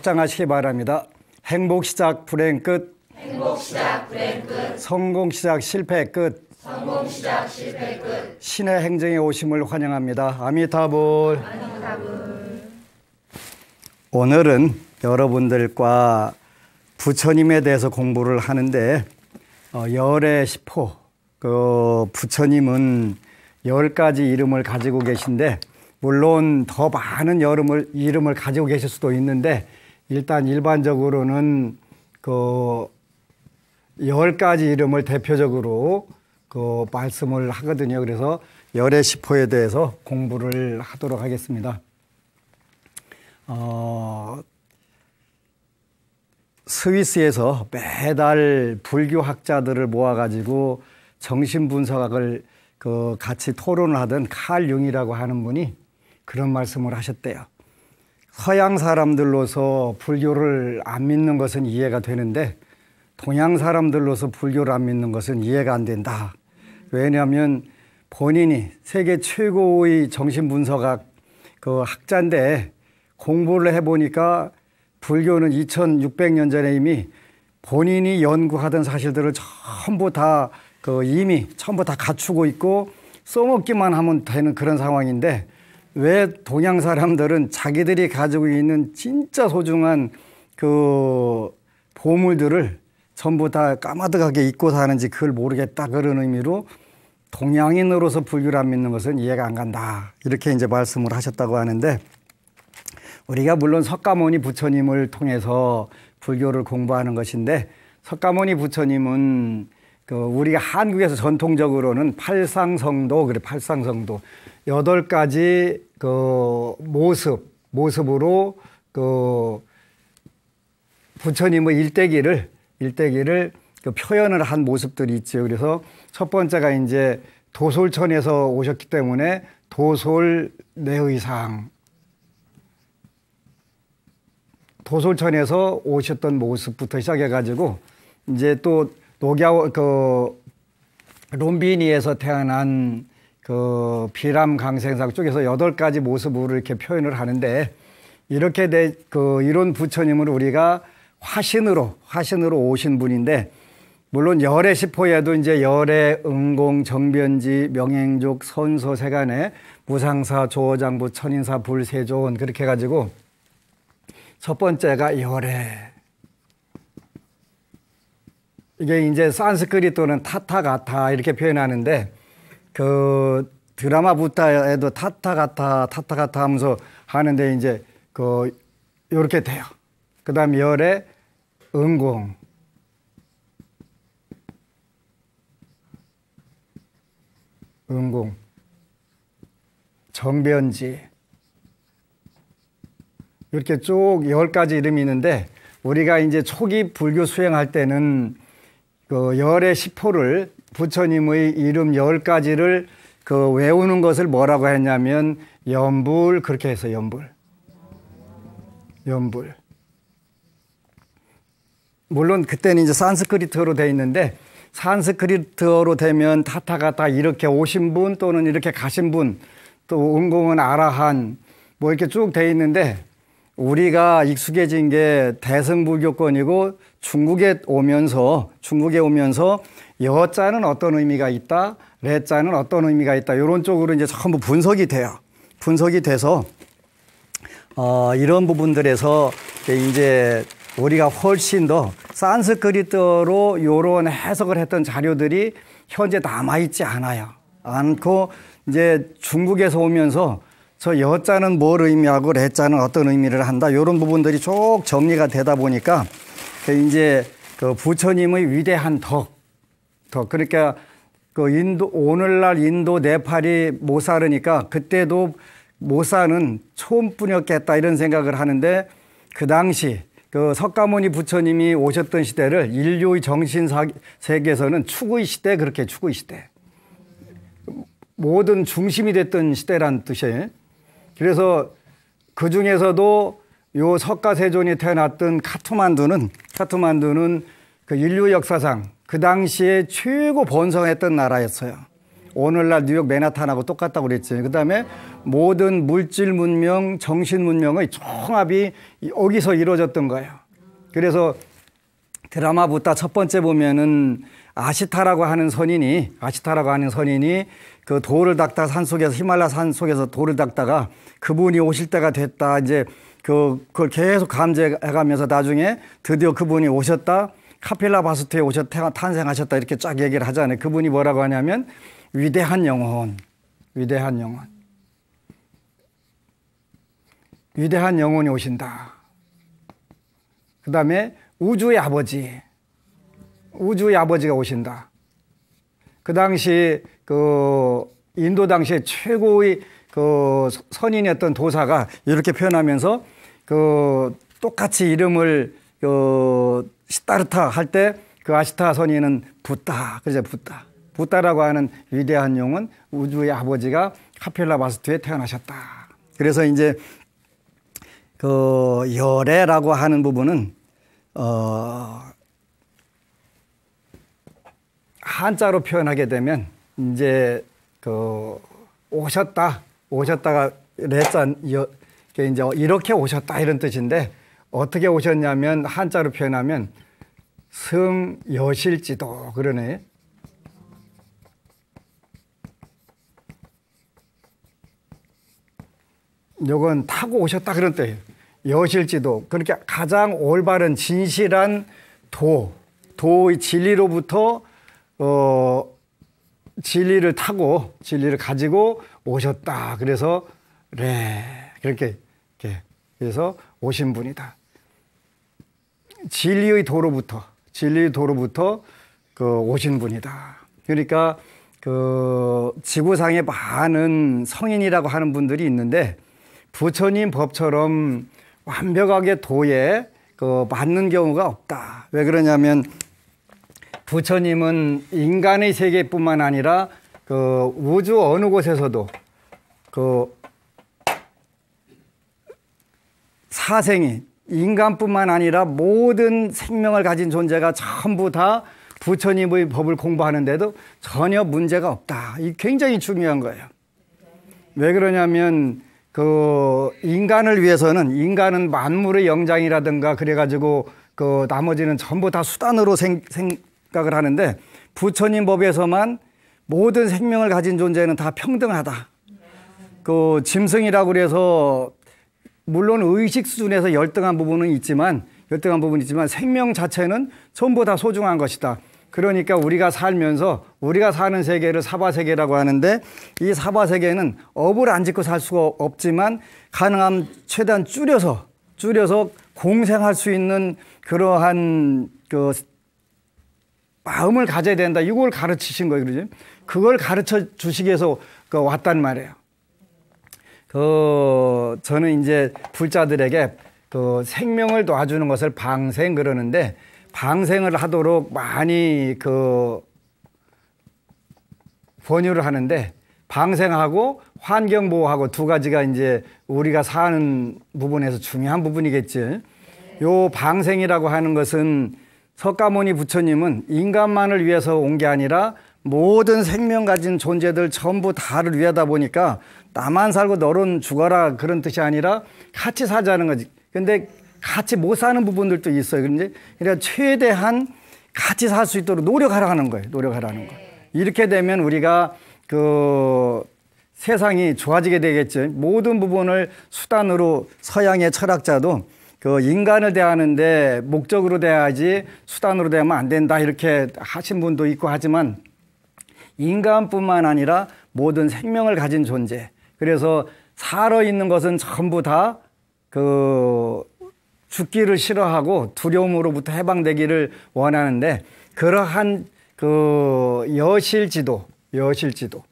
합장하시기 바랍니다. 행복 시작 불행 끝. 행복 시작 불행 끝. 성공 시작 실패 끝. 성공 시작 실패 끝. 신의 행정에 오심을 환영합니다. 아미타불. 오늘은 여러분들과 부처님에 대해서 공부를 하는데 어, 열의 시포 그 부처님은 열 가지 이름을 가지고 계신데 물론 더 많은 여름을, 이름을 가지고 계실 수도 있는데 일단 일반적으로는 그열 가지 이름을 대표적으로 그 말씀을 하거든요. 그래서 열의 시포에 대해서 공부를 하도록 하겠습니다. 어, 스위스에서 매달 불교학자들을 모아가지고 정신분석학을 그 같이 토론을 하던 칼 융이라고 하는 분이 그런 말씀을 하셨대요. 서양 사람들로서 불교를 안 믿는 것은 이해가 되는데 동양 사람들로서 불교를 안 믿는 것은 이해가 안 된다. 왜냐하면 본인이 세계 최고의 정신분석학 그 학자인데 공부를 해보니까 불교는 2600년 전에 이미 본인이 연구하던 사실들을 전부 다 그 이미 전부 다 갖추고 있고 써먹기만 하면 되는 그런 상황인데 왜 동양 사람들은 자기들이 가지고 있는 진짜 소중한 그 보물들을 전부 다 까마득하게 입고 사는지 그걸 모르겠다 그런 의미로 동양인으로서 불교를 안 믿는 것은 이해가 안 간다 이렇게 이제 말씀을 하셨다고 하는데 우리가 물론 석가모니 부처님을 통해서 불교를 공부하는 것인데 석가모니 부처님은 그 우리가 한국에서 전통적으로는 팔상성도 그래 팔상성도 여덟 가지 그 모습 모습으로 그 부처님의 일대기를 일대기를 그 표현을 한 모습들이 있죠. 그래서 첫 번째가 이제 도솔천에서 오셨기 때문에 도솔 내의상 도솔천에서 오셨던 모습부터 시작해 가지고 이제 또 노갸 그 롬비니에서 태어난 그 비람 강생상 쪽에서 여덟 가지 모습으로 이렇게 표현을 하는데 이렇게 내, 그 이런 부처님을 우리가 화신으로 화신으로 오신 분인데 물론 열애 시포에도 이제 열애 응공 정변지 명행족 선소 세간에 무상사 조장부 천인사 불세조 그렇게 가지고 첫 번째가 열애 이게 이제 산스크리또는 타타가타 이렇게 표현하는데 그 드라마부터 해도 타타가타 타타가타 하면서 하는데 이제 그 요렇게 돼요. 그다음 열에 응공응공 정변지 이렇게 쭉열 가지 이름이 있는데 우리가 이제 초기 불교 수행할 때는 그 열의 시포를 부처님의 이름 열가지를그 외우는 것을 뭐라고 했냐면 연불 그렇게 해서 연불. 연불. 물론 그때는 이제 산스크리트어로 돼 있는데 산스크리트어로 되면 타타가타 이렇게 오신 분 또는 이렇게 가신 분 또 은공은 아라한 뭐 이렇게 쭉 돼 있는데 우리가 익숙해진 게 대승불교권이고 중국에 오면서 중국에 오면서 여자는 어떤 의미가 있다, 레자는 어떤 의미가 있다 이런 쪽으로 이제 전부 분석이 돼요. 분석이 돼서 어, 이런 부분들에서 이제 우리가 훨씬 더 산스크리트로 이런 해석을 했던 자료들이 현재 남아 있지 않아요. 않고 이제 중국에서 오면서 저 여자는 뭘 의미하고 레자는 어떤 의미를 한다 이런 부분들이 쭉 정리가 되다 보니까 이제 그 부처님의 위대한 덕때 그러니까 그 인도 오늘날 인도 네팔이 모사르니까 그때도 모사는 초음뿐이었겠다 이런 생각을 하는데 그 당시 그 석가모니 부처님이 오셨던 시대를 인류의 정신 세계에서는 추구의 시대 그렇게 추구의 시대 모든 중심이 됐던 시대란 뜻이에요. 그래서 그 중에서도 요 석가세존이 태어났던 카트만두는 카트만두는 그 인류 역사상 그 당시에 최고 번성했던 나라였어요. 오늘날 뉴욕 맨하탄하고 똑같다고 그랬지. 그 다음에 모든 물질 문명, 정신 문명의 총합이 여기서 이루어졌던 거예요. 그래서 드라마부터 첫 번째 보면은 아시타라고 하는 선인이, 아시타라고 하는 선인이 그 돌을 닦다 산 속에서, 히말라 산 속에서 돌을 닦다가 그분이 오실 때가 됐다. 이제 그, 그걸 계속 감지해가면서 나중에 드디어 그분이 오셨다. 카필라 바스트에 오셨 탄생하셨다 이렇게 쫙 얘기를 하잖아요. 그분이 뭐라고 하냐면 위대한 영혼, 위대한 영혼, 위대한 영혼이 오신다. 그 다음에 우주의 아버지, 우주의 아버지가 오신다. 그 당시 그 인도 당시에 최고의 그 선인이었던 도사가 이렇게 표현하면서 그 똑같이 이름을 그 시타르타 할 때 그 아시타 선인은 붓다 그러죠 붓다 붓다라고 하는 위대한 용은 우주의 아버지가 카펠라 바스트에 태어나셨다. 그래서 이제 그 열애라고 하는 부분은 어 한자로 표현하게 되면 이제 그 오셨다 오셨다가 레자 네 이제 이렇게 오셨다 이런 뜻인데 어떻게 오셨냐면 한자로 표현하면 승여실지도 그러네. 요건 타고 오셨다 그런 뜻 여실지도 그렇게 그러니까 가장 올바른 진실한 도, 도의 진리로부터 어, 진리를 타고 진리를 가지고 오셨다. 그래서 레 그렇게 이렇게 그래서 오신 분이다. 진리의 도로부터 진리의 도로부터 그 오신 분이다. 그러니까 그 지구상에 많은 성인이라고 하는 분들이 있는데 부처님 법처럼 완벽하게 도에 그 맞는 경우가 없다. 왜 그러냐면 부처님은 인간의 세계뿐만 아니라 그 우주 어느 곳에서도 그 사생이 인간뿐만 아니라 모든 생명을 가진 존재가 전부 다 부처님의 법을 공부하는데도 전혀 문제가 없다. 이 굉장히 중요한 거예요. 왜 그러냐면 그 인간을 위해서는 인간은 만물의 영장이라든가 그래가지고 그 나머지는 전부 다 수단으로 생, 각을 하는데 부처님 법에서만 모든 생명을 가진 존재는 다 평등하다. 그 짐승이라고 그래서 물론 의식 수준에서 열등한 부분은 있지만 열등한 부분이 있지만 생명 자체는 전부 다 소중한 것이다. 그러니까 우리가 살면서 우리가 사는 세계를 사바 세계라고 하는데 이 사바 세계는 업을 안 짓고 살 수가 없지만 가능함 최대한 줄여서 줄여서 공생할 수 있는 그러한 그 마음을 가져야 된다. 이걸 가르치신 거예요, 그러죠? 그걸 가르쳐 주시기 위해서 그 왔단 말이에요. 그 저는 이제 불자들에게 그 생명을 도와주는 것을 방생 그러는데 방생을 하도록 많이 그 권유를 하는데 방생하고 환경 보호하고 두 가지가 이제 우리가 사는 부분에서 중요한 부분이겠지. 요 방생이라고 하는 것은 석가모니 부처님은 인간만을 위해서 온 게 아니라 모든 생명 가진 존재들 전부 다를 위하다 보니까 나만 살고 너는 죽어라 그런 뜻이 아니라 같이 사자는 거지. 근데 같이 못 사는 부분들도 있어요. 그런데 그러니까 최대한 같이 살 수 있도록 노력하라는 거예요. 노력하라는 거. 이렇게 되면 우리가 그 세상이 좋아지게 되겠죠. 모든 부분을 수단으로 서양의 철학자도 그 인간을 대하는데 목적으로 대하지 수단으로 대하면 안 된다 이렇게 하신 분도 있고 하지만 인간뿐만 아니라 모든 생명을 가진 존재 그래서 살아있는 것은 전부 다 그 죽기를 싫어하고 두려움으로부터 해방되기를 원하는데 그러한 그 여실지도, 여실지도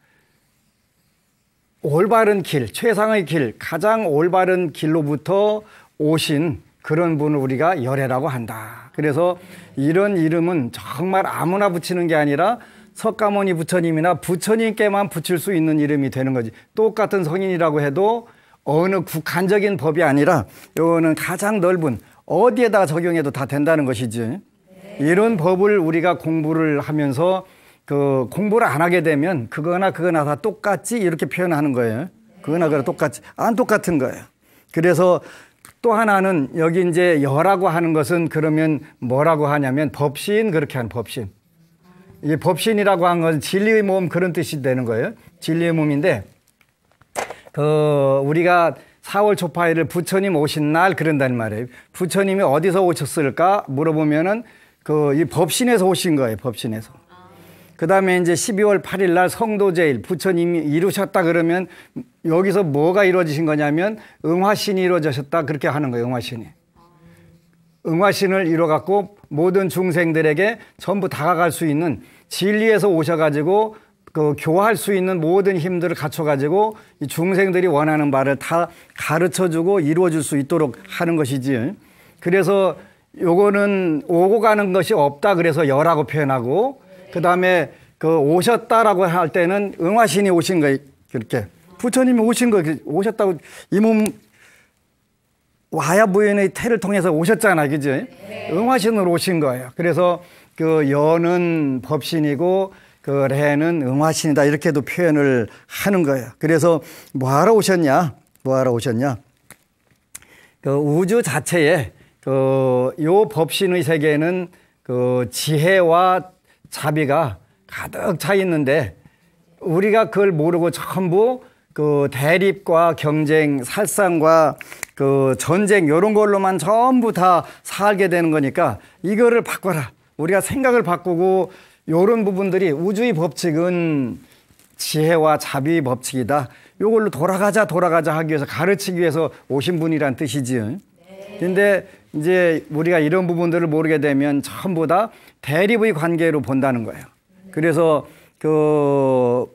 올바른 길, 최상의 길, 가장 올바른 길로부터 오신 그런 분을 우리가 열애라고 한다. 그래서 이런 이름은 정말 아무나 붙이는 게 아니라 석가모니 부처님이나 부처님께만 붙일 수 있는 이름이 되는 거지. 똑같은 성인이라고 해도 어느 국한적인 법이 아니라 이거는 가장 넓은 어디에다 적용해도 다 된다는 것이지. 이런 법을 우리가 공부를 하면서 그 공부를 안 하게 되면 그거나 그거나 다 똑같지 이렇게 표현하는 거예요. 그거나 그거나 똑같지 안 똑같은 거예요. 그래서 또 하나는 여기 이제 여라고 하는 것은 그러면 뭐라고 하냐면 법신 그렇게 한 법신. 이게 법신이라고 한 건 진리의 몸 그런 뜻이 되는 거예요. 진리의 몸인데 그 우리가 4월 초파일을 부처님 오신 날 그런다는 말이에요. 부처님이 어디서 오셨을까 물어보면은 그 이 법신에서 오신 거예요. 법신에서. 그 다음에 이제 12월 8일 날 성도제일 부처님이 이루셨다 그러면 여기서 뭐가 이루어지신 거냐면 응화신이 이루어졌다 그렇게 하는 거예요. 응화신이. 응화신을 이루어갖고 모든 중생들에게 전부 다가갈 수 있는 진리에서 오셔가지고 그 교화할 수 있는 모든 힘들을 갖춰가지고 이 중생들이 원하는 바를 다 가르쳐주고 이루어질수 있도록 하는 것이지. 그래서 요거는 오고 가는 것이 없다 그래서 여라고 표현하고 그 다음에 그 오셨다라고 할 때는 응화신이 오신 거 이렇게 부처님이 오신 거 오셨다고 이몸 와야 부인의 태를 통해서 오셨잖아, 그지? 네. 응화신으로 오신 거예요. 그래서 그 여는 법신이고 그 레는 응화신이다 이렇게도 표현을 하는 거예요. 그래서 뭐 하러 오셨냐? 뭐 하러 오셨냐? 그 우주 자체에 그 요 법신의 세계에는 그 지혜와 자비가 가득 차 있는데 우리가 그걸 모르고 전부 그 대립과 경쟁, 살상과 그 전쟁 이런 걸로만 전부 다 살게 되는 거니까 이거를 바꿔라. 우리가 생각을 바꾸고 이런 부분들이 우주의 법칙은 지혜와 자비의 법칙이다. 이걸로 돌아가자 돌아가자 하기 위해서 가르치기 위해서 오신 분이란 뜻이지요. 근데 이제 우리가 이런 부분들을 모르게 되면 전부 다 대립의 관계로 본다는 거예요. 그래서 그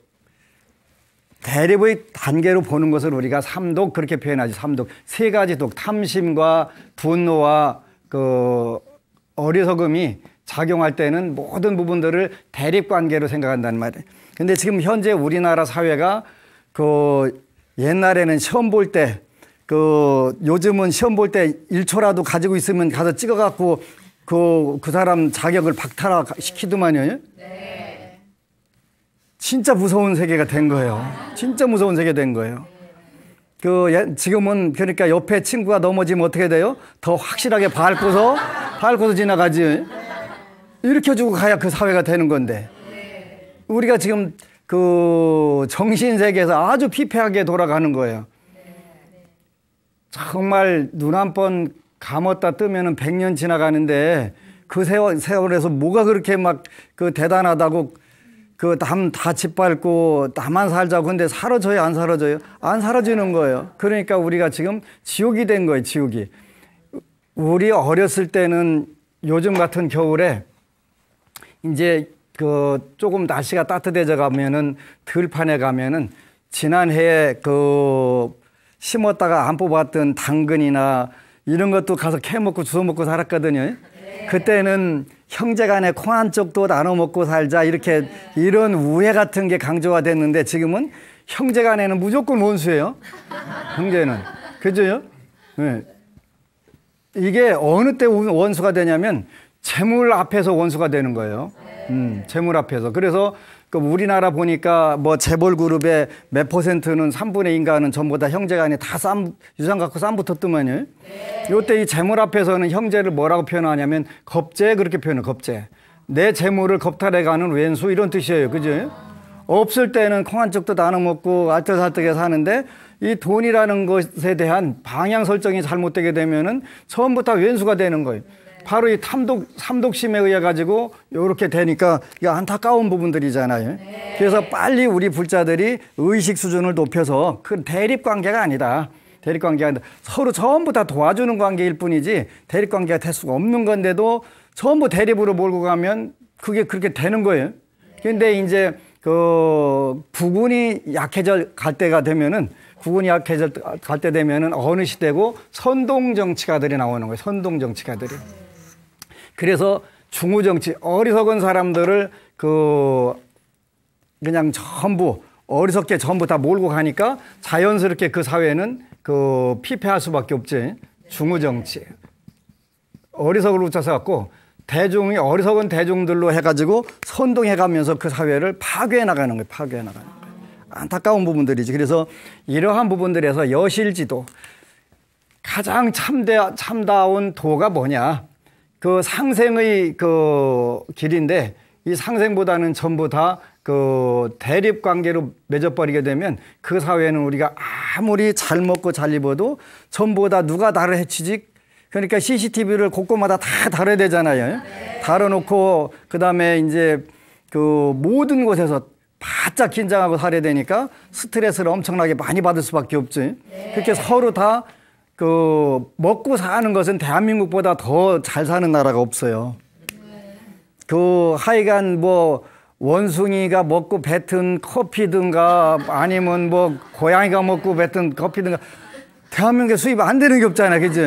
대립의 단계로 보는 것을 우리가 삼독 그렇게 표현하지 삼독 세 가지 독 탐심과 분노와 그 어리석음이 작용할 때는 모든 부분들을 대립 관계로 생각한다는 말이에요. 근데 지금 현재 우리나라 사회가 그 옛날에는 시험 볼때그 요즘은 시험 볼 때 1초라도 가지고 있으면 가서 찍어 갖고 그 그 사람 자격을 박탈시키더만요. 네. 진짜 무서운 세계가 된 거예요. 진짜 무서운 세계 된 거예요. 그 예, 지금은 그러니까 옆에 친구가 넘어지면 어떻게 돼요? 더 확실하게 밟고서 밟고서 지나가지. 일으켜 주고 가야 그 사회가 되는 건데. 우리가 지금 그 정신 세계에서 아주 피폐하게 돌아가는 거예요. 정말 눈 한 번 감았다 뜨면은 100년 지나가는데 그 세월, 세월에서 뭐가 그렇게 막 그 대단하다고 그남다 짓밟고 나만 살자고 근데 사라져요 안 사라져요 안 사라지는 거예요 그러니까 우리가 지금 지옥이 된 거예요 지옥이 우리 어렸을 때는 요즘 같은 겨울에 이제 그 조금 날씨가 따뜻해져 가면은 들판에 가면은 지난해에 그 심었다가 안 뽑았던 당근이나 이런 것도 가서 캐먹고 주워 먹고 살았거든요 그때는 형제 간에 콩한 쪽도 나눠 먹고 살자 이렇게 네. 이런 우애 같은 게 강조가 됐는데 지금은 형제 간에는 무조건 원수예요. 형제는. 그죠요? 네. 이게 어느 때 원수가 되냐면 재물 앞에서 원수가 되는 거예요. 네. 음, 재물 앞에서. 그래서 그 우리나라 보니까 뭐 재벌 그룹의 몇 퍼센트는 3분의 인가는 전부 다 형제가 아니 다쌈 유산 갖고 쌈 붙었더만요. 네. 요때 이 재물 앞에서는 형제를 뭐라고 표현하냐면 겁제 그렇게 표현해 겁제. 내 재물을 겁탈해가는 왼수 이런 뜻이에요. 그죠? 없을 때는 콩한 쪽도 나눠 먹고 알뜰살뜰해 사는데 이 돈이라는 것에 대한 방향 설정이 잘못되게 되면은 처음부터 왼수가 되는 거예요. 바로 이 탐독 삼독심에 의해 가지고 이렇게 되니까 이 안타까운 부분들이잖아요. 네. 그래서 빨리 우리 불자들이 의식 수준을 높여서 그 대립 관계가 아니다. 대립 관계가 아니다. 서로 전부 다 도와주는 관계일 뿐이지 대립 관계가 될 수가 없는 건데도 전부 대립으로 몰고 가면 그게 그렇게 되는 거예요. 근데 이제 그 부군이 약해져 갈 때가 되면은 구군이 약해져 갈 때 되면은 어느 시대고 선동 정치가들이 나오는 거예요. 선동 정치가들이. 그래서 중우 정치 어리석은 사람들을 그 그냥 전부 어리석게 전부 다 몰고 가니까 자연스럽게 그 사회는 그 피폐할 수밖에 없지. 중우 정치. 어리석을로 붙여서 갖고 대중이 어리석은 대중들로 해가지고 선동해가면서 그 사회를 파괴해 나가는 거예요. 파괴해 나가는 거예요. 안타까운 부분들이지. 그래서 이러한 부분들에서 여실지도 가장 참대, 참다운 도가 뭐냐. 그 상생의 그 길인데 이 상생보다는 전부 다 그 대립 관계로 맺어버리게 되면 그 사회는 우리가 아무리 잘 먹고 잘 입어도 전부 다 누가 나를 해치지 그러니까 CCTV를 곳곳마다 다 달아야 되잖아요. 달아놓고 그다음에 이제 그 모든 곳에서 바짝 긴장하고 살아야 되니까 스트레스를 엄청나게 많이 받을 수밖에 없지. 그렇게 서로 다그 먹고 사는 것은 대한민국보다 더 잘 사는 나라가 없어요. 그 하여간 뭐 원숭이가 먹고 뱉은 커피든가 아니면 뭐 고양이가 먹고 뱉은 커피든가 대한민국에 수입 안 되는 게 없잖아, 요 그죠?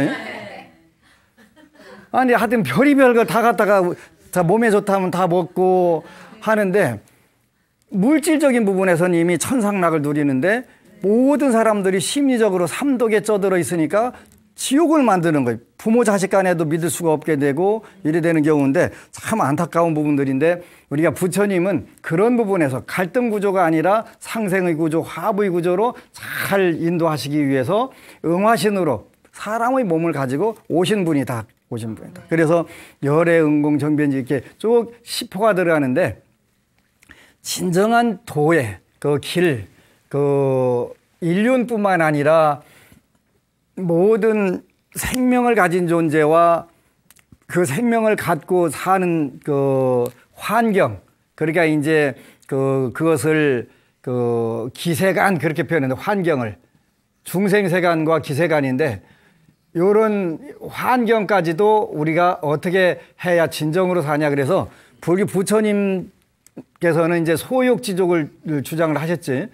아니 하여튼 별의별 걸 다 갖다가 자 몸에 좋다면 다 먹고 하는데 물질적인 부분에서는 이미 천상락을 누리는데 모든 사람들이 심리적으로 삼독에 쪄들어 있으니까 지옥을 만드는 거예요. 부모 자식 간에도 믿을 수가 없게 되고 이래 되는 경우인데 참 안타까운 부분들인데 우리가 부처님은 그런 부분에서 갈등 구조가 아니라 상생의 구조, 화합의 구조로 잘 인도하시기 위해서 응화신으로 사람의 몸을 가지고 오신 분이다. 오신 분이다. 그래서 열의 응공 정변지 이렇게 쭉 시포가 들어가는데 진정한 도의 그 길, 그 인륜뿐만 아니라 모든 생명을 가진 존재와 그 생명을 갖고 사는 그 환경 그러니까 이제 그 그것을 그 기세간 그렇게 표현했는데 환경을 중생세간과 기세간인데 요런 환경까지도 우리가 어떻게 해야 진정으로 사냐 그래서 불교 부처님께서는 이제 소욕지족을 주장을 하셨지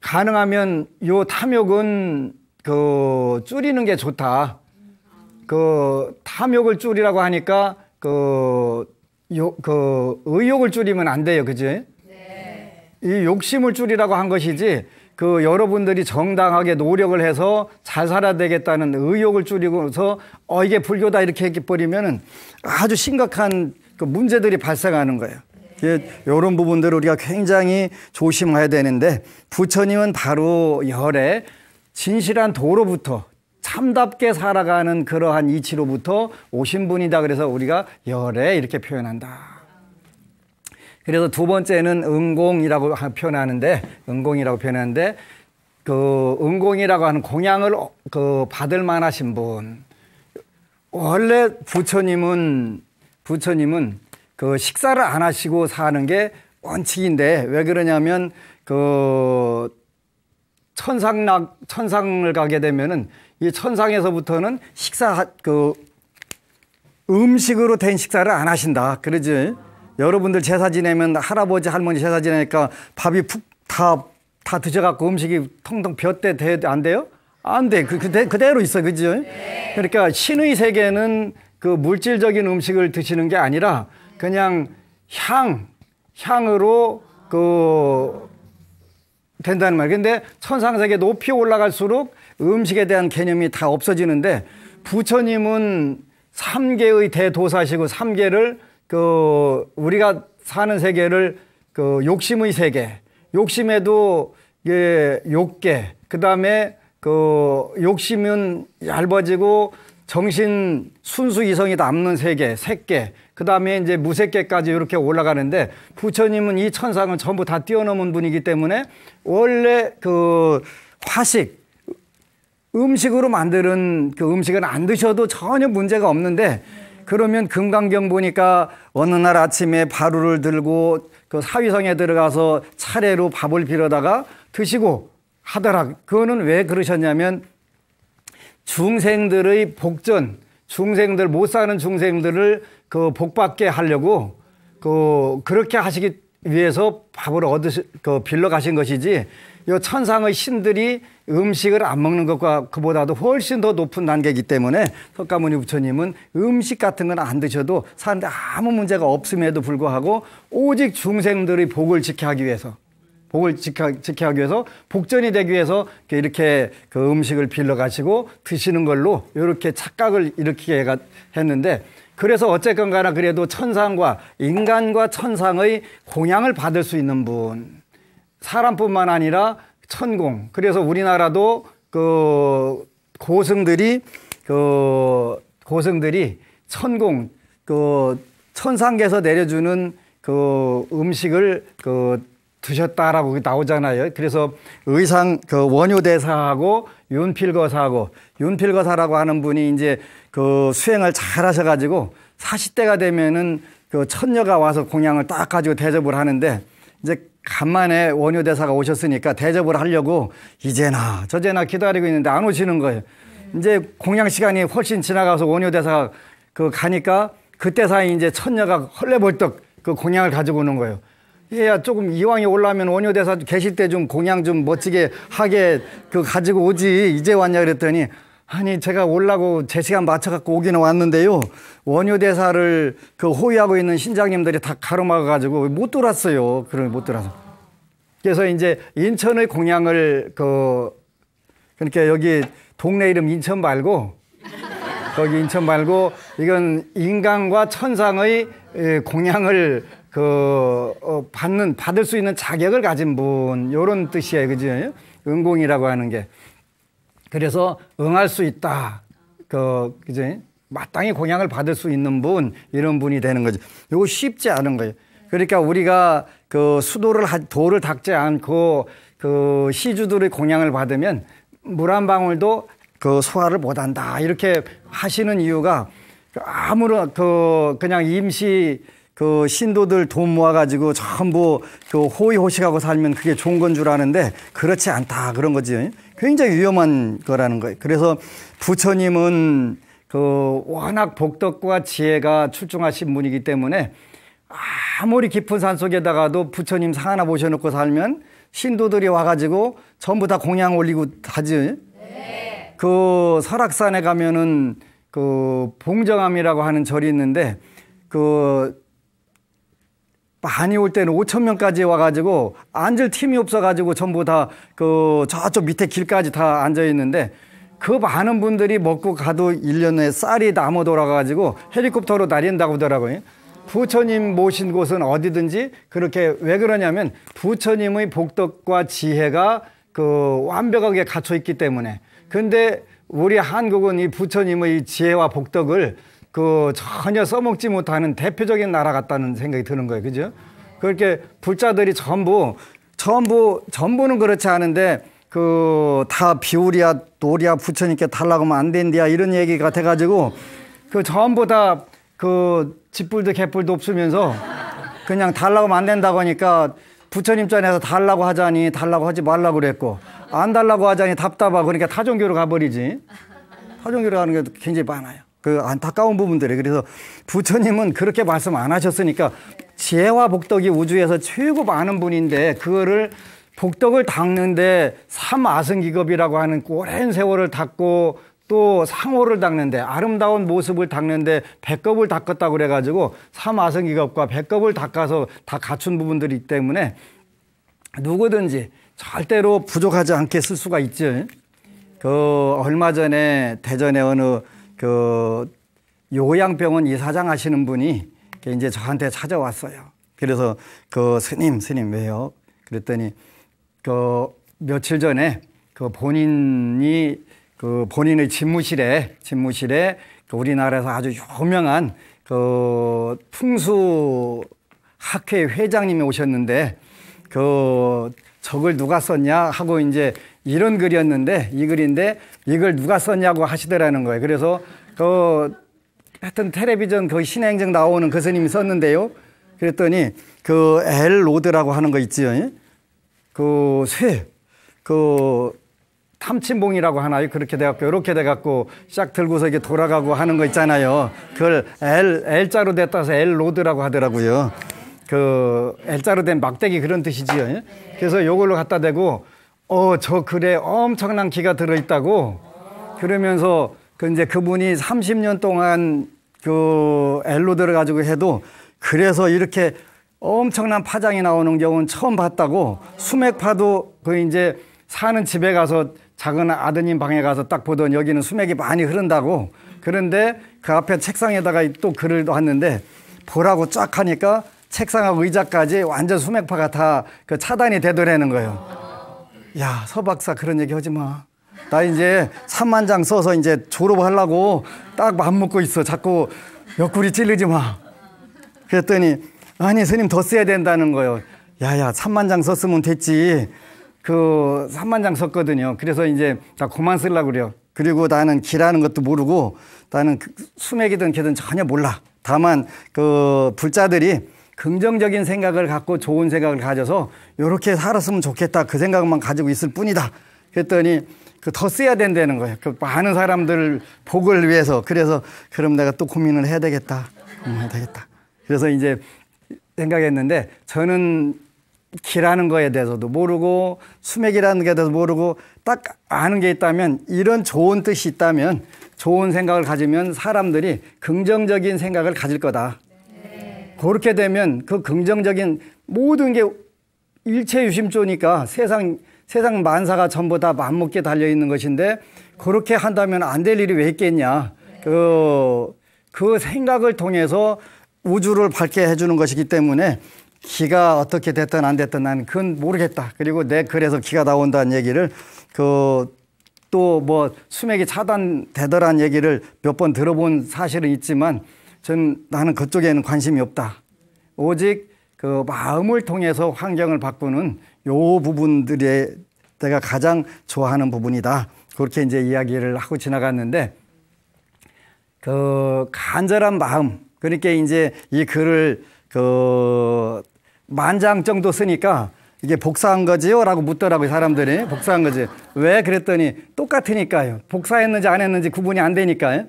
가능하면 요 탐욕은 그 줄이는 게 좋다. 그 탐욕을 줄이라고 하니까 그, 요, 그 의욕을 줄이면 안 돼요. 그지? 네. 이 욕심을 줄이라고 한 것이지 그 여러분들이 정당하게 노력을 해서 잘 살아야 되겠다는 의욕을 줄이고서 어 이게 불교다 이렇게 해버리면은 아주 심각한 그 문제들이 발생하는 거예요. 이런 예, 부분들을 우리가 굉장히 조심해야 되는데 부처님은 바로 열에 진실한 도로부터 참답게 살아가는 그러한 이치로부터 오신 분이다. 그래서 우리가 열에 이렇게 표현한다. 그래서 두 번째는 응공이라고 표현하는데 응공이라고 표현하는데 그 응공이라고 하는 공양을 어, 그 받을 만하신 분 원래 부처님은 부처님은 그 식사를 안 하시고 사는 게 원칙인데 왜 그러냐면 그 천상 나 천상을 가게 되면은 이 천상에서부터는 식사 그 음식으로 된 식사를 안 하신다. 그러지? 여러분들 제사 지내면 할아버지 할머니 제사 지내니까 밥이 푹 다 다 드셔갖고 음식이 통통 볕대 때안 돼요? 안 돼. 그, 그대, 그대로 있어. 그죠? 그러니까 신의 세계는 그 물질적인 음식을 드시는 게 아니라 그냥 향, 향으로 그 된다는 말이에요. 근데 천상세계 높이 올라갈수록 음식에 대한 개념이 다 없어지는데 부처님은 삼계의 대도사시고 삼계를 그 우리가 사는 세계를 그 욕심의 세계, 욕심에도 예, 욕계, 그다음에 그 욕심은 얇아지고 정신 순수 이성이 남는 세계, 색계 그 다음에 이제 무색계까지 이렇게 올라가는데 부처님은 이천상을 전부 다 뛰어넘은 분이기 때문에 원래 그 화식 음식으로 만드는 그 음식은 안 드셔도 전혀 문제가 없는데 그러면 금강경 보니까 어느 날 아침에 바루를 들고 그 사위성에 들어가서 차례로 밥을 빌어다가 드시고 하더라. 그거는 왜 그러셨냐면 중생들의 복전 중생들 못 사는 중생들을 그 복받게 하려고 그 그렇게 하시기 위해서 밥을 얻으시 그빌러 가신 것이지 요 천상의 신들이 음식을 안 먹는 것과 그보다도 훨씬 더 높은 단계이기 때문에 석가모니 부처님은 음식 같은 건 안 드셔도 사는데 아무 문제가 없음에도 불구하고 오직 중생들의 복을 지켜 하기 위해서 복을 지켜, 지켜기 위해서 복전이 되기 위해서 이렇게 그 음식을 빌려 가시고 드시는 걸로 이렇게 착각을 일으키게 했는데 그래서 어쨌건 간에 그래도 천상과 인간과 천상의 공양을 받을 수 있는 분 사람뿐만 아니라 천공 그래서 우리나라도 그 고승들이 그 고승들이 천공 그 천상계에서 내려주는 그 음식을 그 드셨다라고 나오잖아요. 그래서 의상 그 원효 대사하고 윤필거사하고 윤필거사라고 하는 분이 이제 그 수행을 잘 하셔가지고 40대가 되면은 그 천녀가 와서 공양을 딱 가지고 대접을 하는데 이제 간만에 원효 대사가 오셨으니까 대접을 하려고 이제나 저제나 기다리고 있는데 안 오시는 거예요. 이제 공양 시간이 훨씬 지나가서 원효 대사가 그 가니까 그때 사이 이제 천녀가 헐레벌떡 그 공양을 가지고 오는 거예요. 해야 조금 이왕에 올라면 원효대사 계실 때 좀 공양 좀 멋지게 하게 그 가지고 오지 이제 왔냐 그랬더니 아니 제가 올라고 제 시간 맞춰 갖고 오기는 왔는데요 원효대사를 그 호위하고 있는 신장님들이 다 가로막아 가지고 못 돌았어요 그걸 못들어서 그래서 이제 인천의 공양을 그 그러니까 여기 동네 이름 인천 말고 거기 인천 말고 이건 인간과 천상의 공양을 그 어, 받는 받을 수 있는 자격을 가진 분 요런 뜻이에요. 그죠? 은공이라고 하는 게. 그래서 응할 수 있다. 그 그죠? 마땅히 공양을 받을 수 있는 분 이런 분이 되는 거죠. 요거 쉽지 않은 거예요. 그러니까 우리가 그 수도를 도를 닦지 않고 그 시주들의 공양을 받으면 물 한 방울도 그 소화를 못 한다. 이렇게 하시는 이유가 아무런 그 그냥 임시 그 신도들 돈 모아가지고 전부 그 호의호식하고 살면 그게 좋은 건 줄 아는데 그렇지 않다 그런 거지. 굉장히 위험한 거라는 거예요. 그래서 부처님은 그 워낙 복덕과 지혜가 출중하신 분이기 때문에 아무리 깊은 산 속에다가도 부처님 상 하나 모셔놓고 살면 신도들이 와가지고 전부 다 공양 올리고 하지. 네. 그 설악산에 가면은 그 봉정암이라고 하는 절이 있는데 그 많이 올 때는 5천 명까지 와가지고 앉을 틈이 없어가지고 전부 다 그 저쪽 밑에 길까지 다 앉아 있는데 그 많은 분들이 먹고 가도 1년에 쌀이 남아 돌아가지고 헬리콥터로 날린다고 하더라고요. 부처님 모신 곳은 어디든지 그렇게 왜 그러냐면 부처님의 복덕과 지혜가 그 완벽하게 갖춰 있기 때문에 근데 우리 한국은 이 부처님의 지혜와 복덕을 그 전혀 써먹지 못하는 대표적인 나라 같다는 생각이 드는 거예요. 그죠? 그렇게 불자들이 전부 전부 전부는 그렇지 않은데 그 다 비우리야 노리야 부처님께 달라고 하면 안 된디야 이런 얘기같아 가지고 그 전부 다그 집불도 개불도 없으면서 그냥 달라고 하면 안 된다고 하니까 부처님 전에서 달라고 하자니 달라고 하지 말라고 그랬고 안 달라고 하자니 답답하고 그러니까 타종교로 가버리지 타종교로 가는 게 굉장히 많아요. 그 안타까운 부분들이 그래서 부처님은 그렇게 말씀 안 하셨으니까 지혜와 복덕이 우주에서 최고 많은 분인데 그거를 복덕을 닦는데 삼아승기겁이라고 하는 오랜 세월을 닦고 또 상호를 닦는데 아름다운 모습을 닦는데 배꼽을 닦았다고 그래가지고 삼아승기겁과 배꼽을 닦아서 다 갖춘 부분들이 있기 때문에 누구든지 절대로 부족하지 않게 쓸 수가 있죠. 그 얼마 전에 대전에 어느 그 요양병원 이사장 하시는 분이 이제 저한테 찾아왔어요. 그래서 그 스님, 스님 왜요? 그랬더니 그 며칠 전에 그 본인이 그 본인의 집무실에 집무실에 그 우리나라에서 아주 유명한 그 풍수 학회 회장님이 오셨는데 그 적을 누가 썼냐 하고 이제 이런 글이었는데 이 글인데 이걸 누가 썼냐고 하시더라는 거예요. 그래서 그 하여튼 텔레비전 그 신행정 나오는 그 스님이 썼는데요. 그랬더니 그엘 로드라고 하는 거 있지요. 그 쇠, 그탐침봉이라고 하나요? 그렇게 돼갖고 이렇게 돼갖고 싹 들고서 이게 렇 돌아가고 하는 거 있잖아요. 그걸 L L자로 됐다서 L 로드라고 하더라고요. 그 L자로 된 막대기 그런 뜻이지요. 그래서 요걸로 갖다 대고 어, 저 글에 엄청난 기가 들어있다고 그러면서 그 이제 그분이 30년 동안 그 엘로 들어가지고 해도 그래서 이렇게 엄청난 파장이 나오는 경우는 처음 봤다고 수맥파도 그 이제 사는 집에 가서 작은 아드님 방에 가서 딱 보던 여기는 수맥이 많이 흐른다고 그런데 그 앞에 책상에다가 또 글을 놨는데 보라고 쫙 하니까 책상하고 의자까지 완전 수맥파가 다 그 차단이 되더라는 거예요. 야, 서박사 그런 얘기 하지 마. 나 이제 3만 장 써서 이제 졸업하려고 딱맘 먹고 있어. 자꾸 옆구리 찔리지 마. 그랬더니 아니, 스님 더 써야 된다는 거예요. 야야, 3만 장 썼으면 됐지. 그 3만 장 썼거든요. 그래서 이제 나 그만 쓰려고 그래요. 그리고 나는 기라는 것도 모르고 나는 그 수맥이든 걔든 전혀 몰라. 다만 그 불자들이 긍정적인 생각을 갖고 좋은 생각을 가져서 이렇게 살았으면 좋겠다 그 생각만 가지고 있을 뿐이다. 그랬더니 그더 써야 된다는 거예요. 그 많은 사람들 복을 위해서 그래서 그럼 내가 또 고민을 해야 되겠다. 음, 해야 되겠다. 그래서 이제 생각했는데 저는 기라는 거에 대해서도 모르고 수맥이라는 게 대해서 모르고 딱 아는 게 있다면 이런 좋은 뜻이 있다면 좋은 생각을 가지면 사람들이 긍정적인 생각을 가질 거다. 그렇게 되면 그 긍정적인 모든 게 일체 유심조니까 세상 세상 만사가 전부 다 맘먹게 달려 있는 것인데 그렇게 한다면 안 될 일이 왜 있겠냐. 그그 그 생각을 통해서 우주를 밝게 해주는 것이기 때문에 기가 어떻게 됐든 안 됐든 나는 그건 모르겠다. 그리고 내그래서 기가 나온다는 얘기를 그 또 뭐 수맥이 차단되더란 얘기를 몇 번 들어본 사실은 있지만 전 나는 그쪽에는 관심이 없다. 오직 그 마음을 통해서 환경을 바꾸는 요 부분들에 내가 가장 좋아하는 부분이다. 그렇게 이제 이야기를 하고 지나갔는데 그 간절한 마음 그러니까 이제 이 글을 그 만장 정도 쓰니까 이게 복사한 거지요? 라고 묻더라고요, 사람들이. 복사한 거지. 왜? 그랬더니 똑같으니까요. 복사했는지 안 했는지 구분이 안 되니까요.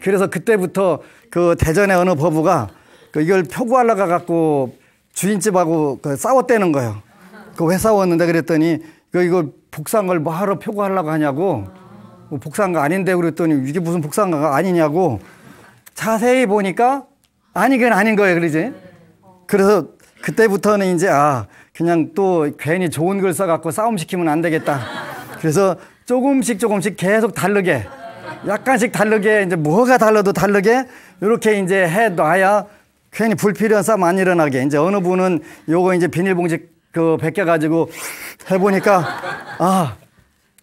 그래서 그때부터 그 대전의 어느 법부가 그 이걸 표구하려고갖고 주인집하고 그싸웠다는 거예요. 그왜 싸웠는데 그랬더니 그 이걸 복사한 걸 뭐하러 표구하려고 하냐고 뭐 복사한 거 아닌데 그랬더니 이게 무슨 복사한 거 아니냐고 자세히 보니까 아니 그건 아닌 거예요 그러지 그래서 그때부터는 이제 아 그냥 또 괜히 좋은 글 써갖고 싸움 시키면 안 되겠다 그래서 조금씩 조금씩 계속 다르게 약간씩 다르게 이제 뭐가 달라도 다르게 이렇게 이제 해 놔야 괜히 불필요한 싸움 안 일어나게 이제 어느 분은 요거 이제 비닐봉지 그 벗겨 가지고 해 보니까 아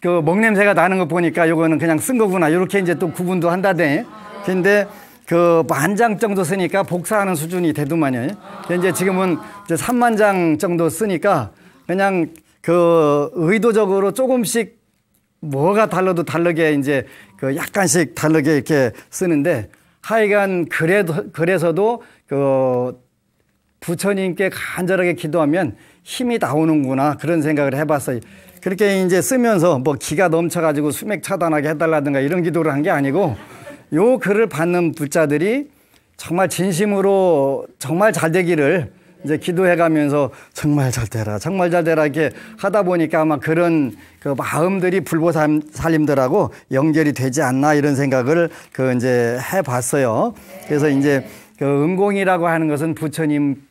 그 먹냄새가 나는 거 보니까 요거는 그냥 쓴 거구나 이렇게 이제 또 구분도 한다대 근데 그 만 장 정도 쓰니까 복사하는 수준이 되더만요 이제 지금은 이제 3만 장 정도 쓰니까 그냥 그 의도적으로 조금씩 뭐가 달라도 다르게 이제 그 약간씩 다르게 이렇게 쓰는데 하여간 그래도 그래서도 그 부처님께 간절하게 기도하면 힘이 나오는구나 그런 생각을 해봤어요. 그렇게 이제 쓰면서 뭐 기가 넘쳐가지고 수맥 차단하게 해달라든가 이런 기도를 한 게 아니고 요 글을 받는 부자들이 정말 진심으로 정말 잘 되기를 이제 기도해가면서 정말 잘 되라, 정말 잘 되라 이렇게 하다 보니까 아마 그런 그 마음들이 불보살림들하고 연결이 되지 않나 이런 생각을 그 이제 해봤어요. 그래서 네. 이제 그음공이라고 하는 것은 부처님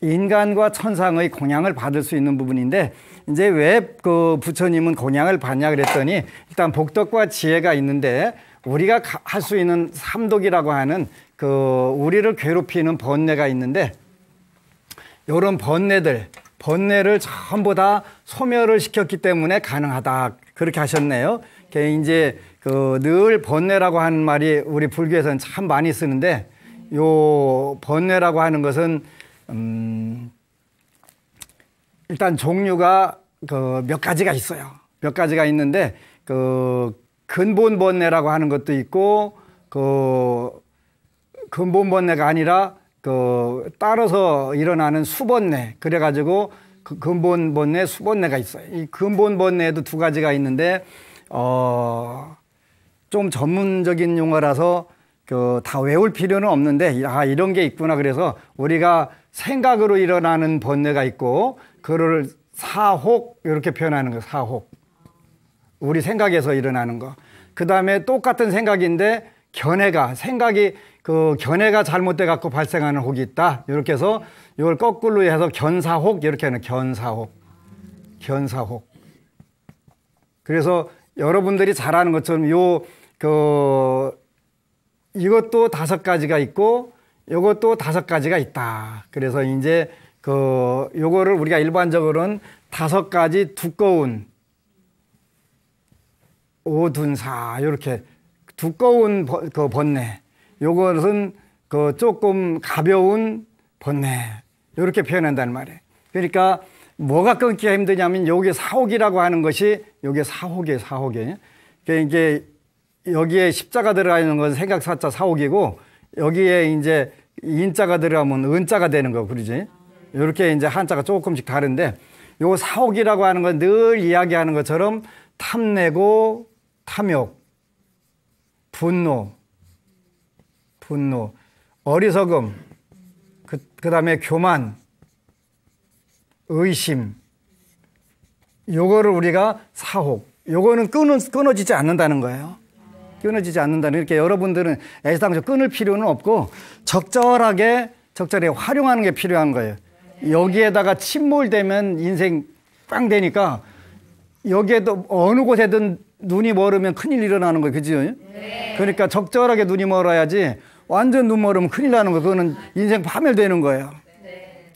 인간과 천상의 공양을 받을 수 있는 부분인데 이제 왜 그 부처님은 공양을 받냐 그랬더니 일단 복덕과 지혜가 있는데 우리가 할 수 있는 삼독이라고 하는 그 우리를 괴롭히는 번뇌가 있는데 이런 번뇌들, 번뇌를 전부 다 소멸을 시켰기 때문에 가능하다. 그렇게 하셨네요. 이제 그늘 번뇌라고 하는 말이 우리 불교에서는 참 많이 쓰는데 요 번뇌라고 하는 것은 음 일단 종류가 그몇 가지가 있어요. 몇 가지가 있는데 그 근본 번뇌라고 하는 것도 있고 그 근본 번뇌가 아니라 그 따라서 일어나는 수번내 그래가지고 그 근본 번뇌 수번뇌가 있어요. 이 근본 번뇌에도 두 가지가 있는데 어좀 전문적인 용어라서 그다 외울 필요는 없는데 아 이런 게 있구나 그래서 우리가 생각으로 일어나는 번뇌가 있고 그를 사혹 이렇게 표현하는 거 사혹 우리 생각에서 일어나는 거. 그 다음에 똑같은 생각인데 견해가 생각이 그 견해가 잘못돼 갖고 발생하는 혹이 있다. 이렇게 해서 이걸 거꾸로 해서 견사혹 이렇게 하는 견사혹. 견사혹. 그래서 여러분들이 잘 아는 것처럼 요그 이것도 다섯 가지가 있고 요것도 다섯 가지가 있다. 그래서 이제 그 요거를 우리가 일반적으로는 다섯 가지 두꺼운 오둔사 이렇게 두꺼운 버, 그 번뇌 요것은 그 조금 가벼운 번뇌 이렇게 표현한다는 말이에요. 그러니까 뭐가 끊기가 힘드냐면 여기 사옥이라고 하는 것이 여기 사옥이에요, 사옥에. 그러니까 이게 여기에 십자가 들어가 있는 건 생각사자 사옥이고 여기에 이제 인자가 들어가면 은자가 되는 거 그러지. 이렇게 이제 한자가 조금씩 다른데 요 사옥이라고 하는 건 늘 이야기하는 것처럼 탐내고 탐욕, 분노, 분노, 어리석음, 그, 그 다음에 교만, 의심. 요거를 우리가 사혹. 요거는 끊어, 끊어지지 않는다는 거예요. 끊어지지 않는다는. 이렇게 여러분들은 애당초 끊을 필요는 없고 적절하게, 적절히 활용하는 게 필요한 거예요. 여기에다가 침몰되면 인생 빵 되니까 여기에도 어느 곳에든 눈이 멀으면 큰일 일어나는 거예요. 그죠? 네. 그러니까 적절하게 눈이 멀어야지 완전 눈멀으면 큰일 나는 거 그거는 인생 파멸되는 거예요.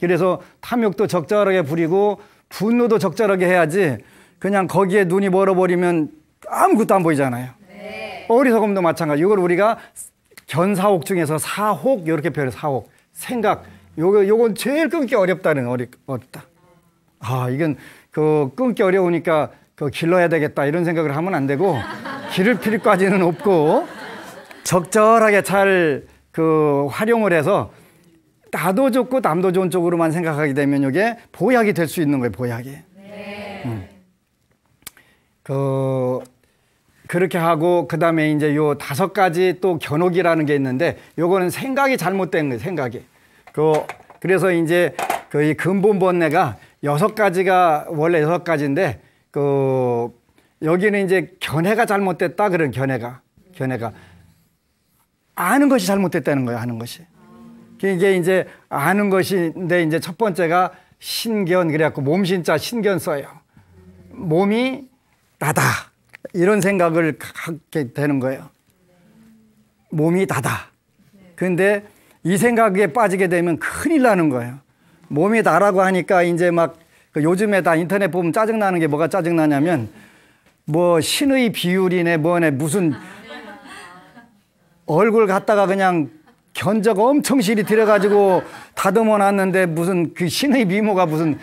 그래서 탐욕도 적절하게 부리고 분노도 적절하게 해야지 그냥 거기에 눈이 멀어버리면 아무것도 안 보이잖아요. 어리석음도 마찬가지. 이걸 우리가 견사옥 중에서 사혹 이렇게 표현해 사혹 생각 요거 요건 제일 끊기 어렵다는 어리, 어렵다. 아 이건 그 끊기 어려우니까 그 길러야 되겠다 이런 생각을 하면 안 되고 길을 필요까지는 없고 적절하게 잘 그 활용을 해서 나도 좋고 남도 좋은 쪽으로만 생각하게 되면 이게 보약이 될 수 있는 거예요, 보약이. 네. 음. 그 그렇게 하고 그다음에 이제 요 다섯 가지 또 견옥이라는 게 있는데 요거는 생각이 잘못된 거예요, 생각이. 그 그래서 이제 그이 근본 번뇌가 여섯 가지가 원래 여섯 가지인데 그 여기는 이제 견해가 잘못됐다 그런 견해가 견해가 아는 것이 잘못됐다는 거예요, 하는 것이. 이게 이제 아는 것인데 이제 첫 번째가 신견 그래갖고 몸신자 신견 써요. 몸이 나다 이런 생각을 갖게 되는 거예요. 몸이 나다. 근데 이 생각에 빠지게 되면 큰일 나는 거예요. 몸이 나라고 하니까 이제 막 그 요즘에 다 인터넷 보면 짜증 나는 게 뭐가 짜증 나냐면 뭐 신의 비율이네 뭐네 무슨 얼굴 갖다가 그냥 견적 엄청 실이 들여가지고 다듬어 놨는데 무슨 그 신의 미모가 무슨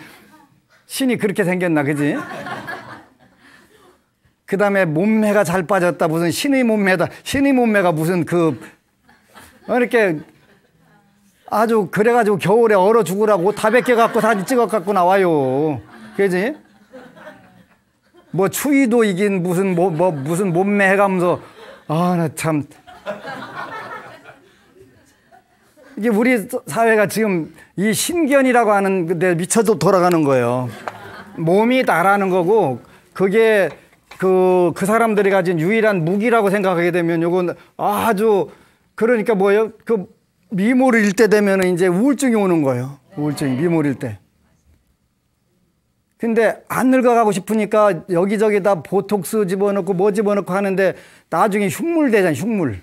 신이 그렇게 생겼나 그지? 그 다음에 몸매가 잘 빠졌다 무슨 신의 몸매다 신의 몸매가 무슨 그 어, 이렇게 아주 그래가지고 겨울에 얼어 죽으라고 다 벗겨갖고 사진 찍어갖고 나와요 그지? 뭐 추위도 이긴 무슨 뭐, 뭐 무슨 몸매 해가면서 아나참 이게 우리 사회가 지금 이 신견이라고 하는 근데 미쳐도 돌아가는 거예요. 몸이 나라는 거고 그게 그, 그 사람들이 가진 유일한 무기라고 생각하게 되면 요건 아주 그러니까 뭐예요? 그 미모를 일 때 되면 이제 우울증이 오는 거예요. 우울증이 미모를 때. 근데 안 늙어가고 싶으니까 여기저기다 보톡스 집어넣고 뭐 집어넣고 하는데 나중에 흉물 되잖아요. 흉물.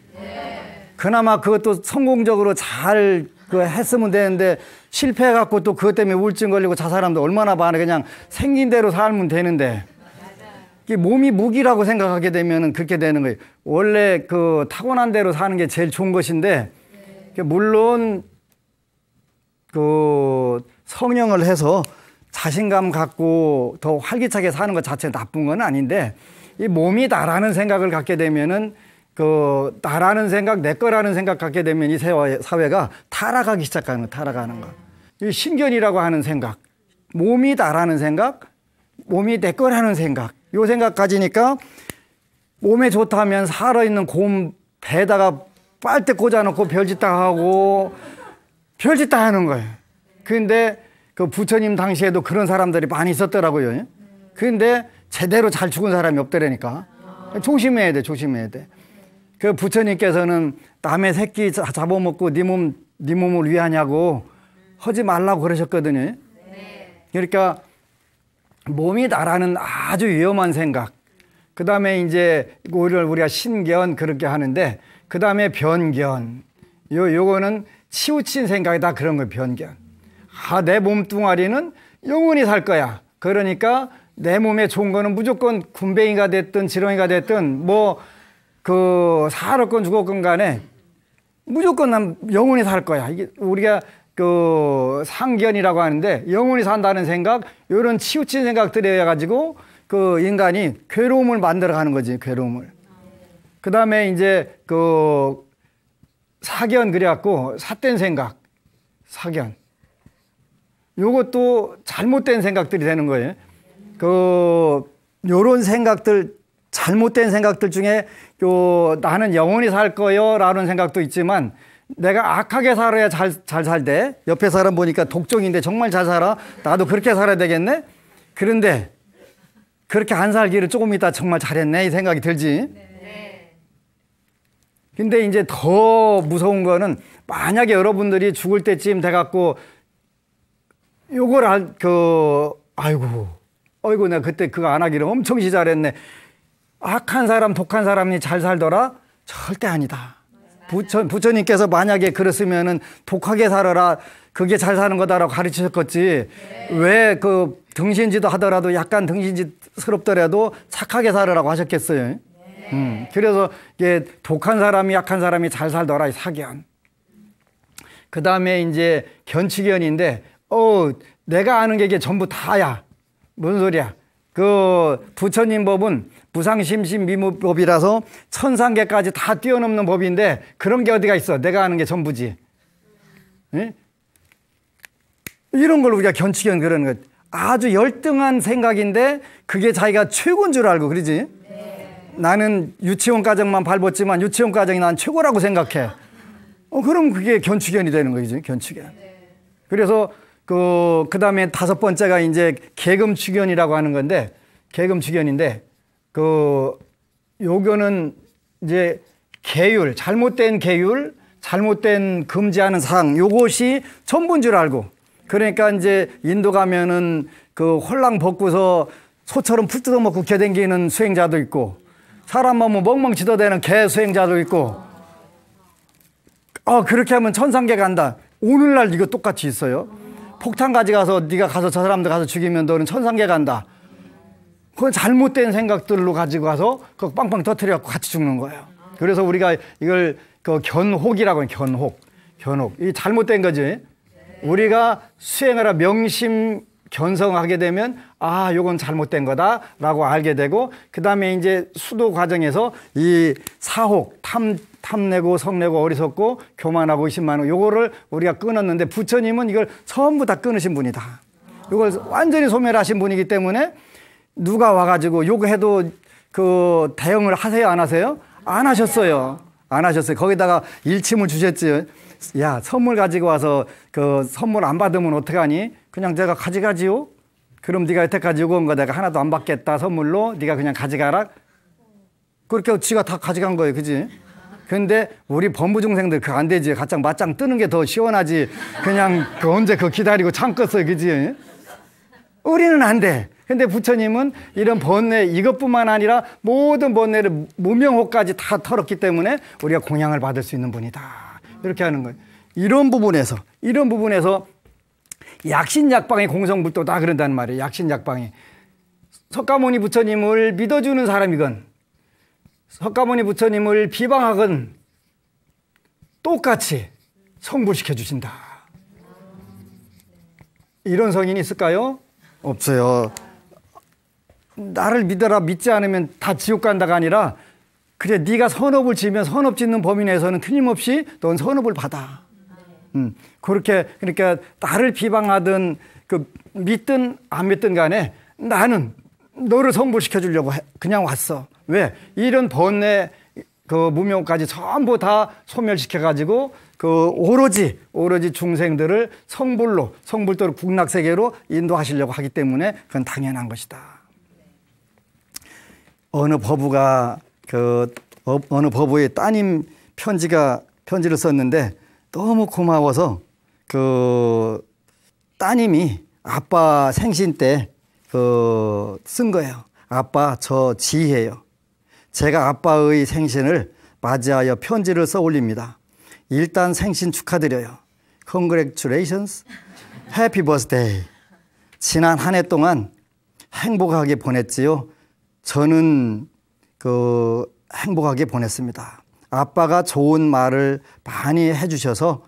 그나마 그것도 성공적으로 잘 그 했으면 되는데 실패해갖고 또 그것 때문에 우울증 걸리고 자살하도 얼마나 많아. 그냥 생긴 대로 살면 되는데. 이게 몸이 무기라고 생각하게 되면 그렇게 되는 거예요. 원래 그 타고난 대로 사는 게 제일 좋은 것인데, 물론 그 성형을 해서 자신감 갖고 더 활기차게 사는 것 자체 나쁜 건 아닌데, 이 몸이다라는 생각을 갖게 되면은 그 나라는 생각, 내 거라는 생각 갖게 되면 이 사회가 타락하기 시작하는 거, 타락하는 거. 이 신견이라고 하는 생각, 몸이 나라는 생각, 몸이 내 거라는 생각. 요 생각 가지니까 몸에 좋다면 살아있는 곰 배에다가 빨대 꽂아놓고 별짓 다 하고 별짓 다 하는 거예요. 근데 그 부처님 당시에도 그런 사람들이 많이 있었더라고요. 근데 제대로 잘 죽은 사람이 없더라니까. 조심해야 돼, 조심해야 돼. 그 부처님께서는 남의 새끼 잡아먹고 네 몸, 네 몸을 위하냐고 하지 말라고 그러셨거든요. 그러니까 몸이 나라는 아주 위험한 생각. 그 다음에 이제 오히려 우리가 신견 그렇게 하는데 그 다음에 변견. 요, 요거는 치우친 생각이 다 그런 거 변견. 아, 내 몸뚱아리는 영원히 살 거야. 그러니까 내 몸에 좋은 거는 무조건 군뱅이가 됐든 지렁이가 됐든 뭐그 살았건 죽었건 간에 무조건 난 영원히 살 거야. 이게 우리가 그 상견이라고 하는데 영원히 산다는 생각, 이런 치우친 생각들에 의해 가지고 그 인간이 괴로움을 만들어 가는 거지, 괴로움을. 그 다음에 이제 그 사견 그래갖고 삿된 생각, 사견. 요것도 잘못된 생각들이 되는 거예요. 그 요런 생각들 잘못된 생각들 중에 요 나는 영원히 살 거요라는 생각도 있지만 내가 악하게 살아야 잘 잘 살대. 옆에 사람 보니까 독종인데 정말 잘 살아. 나도 그렇게 살아야 되겠네. 그런데 그렇게 안 살기를 조금 있다 정말 잘했네 이 생각이 들지. 네. 근데 이제 더 무서운 거는 만약에 여러분들이 죽을 때쯤 돼갖고 요걸 알, 그, 아이고, 아이고, 내가 그때 그거 안 하기로 엄청 잘했네 악한 사람, 독한 사람이 잘 살더라? 절대 아니다. 부처, 부처님께서 만약에 그랬으면은 독하게 살아라. 그게 잘 사는 거다라고 가르치셨겠지. 네. 왜그 등신지도 하더라도 약간 등신지스럽더라도 착하게 살으라고 하셨겠어요. 네. 음. 그래서 이게 독한 사람이 약한 사람이 잘 살더라 이 사견. 그 다음에 이제 견치견인데, 어, 내가 아는 게 이게 전부 다야. 뭔 소리야? 그 부처님 법은 부상심신 미무법이라서 천상계까지 다 뛰어넘는 법인데 그런 게 어디가 있어. 내가 하는게 전부지. 네? 이런 걸 우리가 견치견 그러는 거 아주 열등한 생각인데 그게 자기가 최고인 줄 알고 그러지? 네. 나는 유치원 과정만 밟았지만 유치원 과정이 난 최고라고 생각해. 어, 그럼 그게 견치견이 되는 거지, 견치견. 그래서 그, 그 다음에 다섯 번째가 이제 계금추견이라고 하는 건데, 계금추견인데, 그 요거는 이제 계율, 잘못된 계율, 잘못된 금지하는 사항 요것이 전부인 줄 알고 그러니까 이제 인도 가면은 그 홀랑 벗고서 소처럼 풀 뜯어먹고 개댕기는 수행자도 있고 사람 몸은 멍멍 지도되는개 수행자도 있고 어 그렇게 하면 천상계 간다 오늘날 이거 똑같이 있어요 폭탄 가지 가서 네가 가서 저 사람들 가서 죽이면 너는 천상계 간다 그건 잘못된 생각들로 가지고 가서 그 빵빵 터트려 갖고 같이 죽는 거예요. 그래서 우리가 이걸 그 견혹이라고 해요. 견혹. 견혹. 이 잘못된 거지. 우리가 수행하라 명심 견성하게 되면 아, 요건 잘못된 거다라고 알게 되고 그다음에 이제 수도 과정에서 이 사혹, 탐 탐내고 성내고 어리석고 교만하고 의심하는 요거를 우리가 끊었는데 부처님은 이걸 처음부다 끊으신 분이다. 이걸 완전히 소멸하신 분이기 때문에 누가 와가지고 요구해도 그 대응을 하세요 안 하세요? 안 하셨어요. 안 하셨어요. 거기다가 일침을 주셨지. 야 선물 가지고 와서 그 선물 안 받으면 어떡하니? 그냥 제가 가져가지요. 그럼 네가 여태까지 요구한 거 내가 하나도 안 받겠다 선물로 네가 그냥 가져가라. 그렇게 지가 다 가져간 거예요, 그지? 근데 우리 범부 중생들 그 안 되지. 가장 맞짱 뜨는 게 더 시원하지. 그냥 그 언제 그 기다리고 참겠어요, 그지? 우리는 안 돼. 근데 부처님은 이런 번뇌 이것뿐만 아니라 모든 번뇌를 무명호까지 다 털었기 때문에 우리가 공양을 받을 수 있는 분이다. 이렇게 하는 거예요. 이런 부분에서 이런 부분에서 약신약방의 공성불도다 그런다는 말이에요. 약신약방이 석가모니 부처님을 믿어주는 사람이건 석가모니 부처님을 비방하건 똑같이 성불시켜 주신다. 이런 성인이 있을까요? 없어요. 나를 믿어라 믿지 않으면 다 지옥 간다가 아니라 그래 네가 선업을 지으면 선업 짓는 범위 내에서는 틀림없이 넌 선업을 받아. 음, 그렇게 그러니까 나를 비방하든 그 믿든 안 믿든 간에 나는 너를 성불시켜 주려고 그냥 왔어. 왜? 이런 번뇌 그 무명까지 전부 다 소멸시켜 가지고 그 오로지 오로지 중생들을 성불로 성불도로 국락 세계로 인도하시려고 하기 때문에 그건 당연한 것이다. 어느 법부가 그 어느 법부의 따님 편지가 편지를 썼는데 너무 고마워서 그 따님이 아빠 생신 때 그 쓴 거예요. 아빠 저 지혜요. 제가 아빠의 생신을 맞이하여 편지를 써 올립니다. 일단 생신 축하드려요. Congratulations. Happy birthday. 지난 한 해 동안 행복하게 보냈지요. 저는 그 행복하게 보냈습니다. 아빠가 좋은 말을 많이 해주셔서